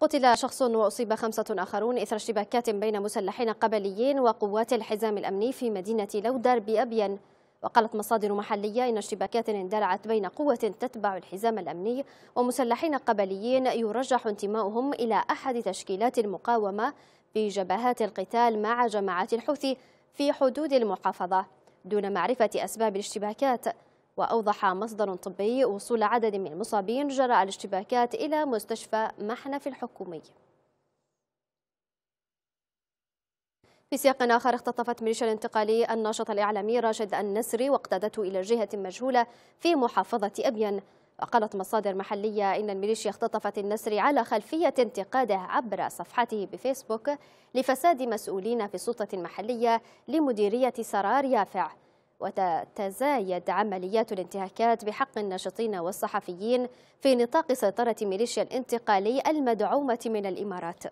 قتل شخص وأصيب خمسة آخرون إثر اشتباكات بين مسلحين قبليين وقوات الحزام الأمني في مدينة لودر بأبين وقالت مصادر محلية إن اشتباكات اندلعت بين قوة تتبع الحزام الأمني ومسلحين قبليين يرجح انتماؤهم إلى أحد تشكيلات المقاومة في جبهات القتال مع جماعات الحوثي في حدود المحافظة دون معرفة أسباب الاشتباكات وأوضح مصدر طبي وصول عدد من المصابين جراء الاشتباكات إلى مستشفى محنف الحكومي في سياق آخر اختطفت ميليشيا الانتقالي الناشط الإعلامي راشد النسري واقتادته إلى جهة مجهولة في محافظة أبين وقالت مصادر محلية إن الميليشيا اختطفت النسري على خلفية انتقاده عبر صفحته بفيسبوك لفساد مسؤولين في السلطة المحلية لمديرية سرار يافع وتتزايد عمليات الانتهاكات بحق الناشطين والصحفيين في نطاق سيطرة ميليشيا الانتقالي المدعومة من الإمارات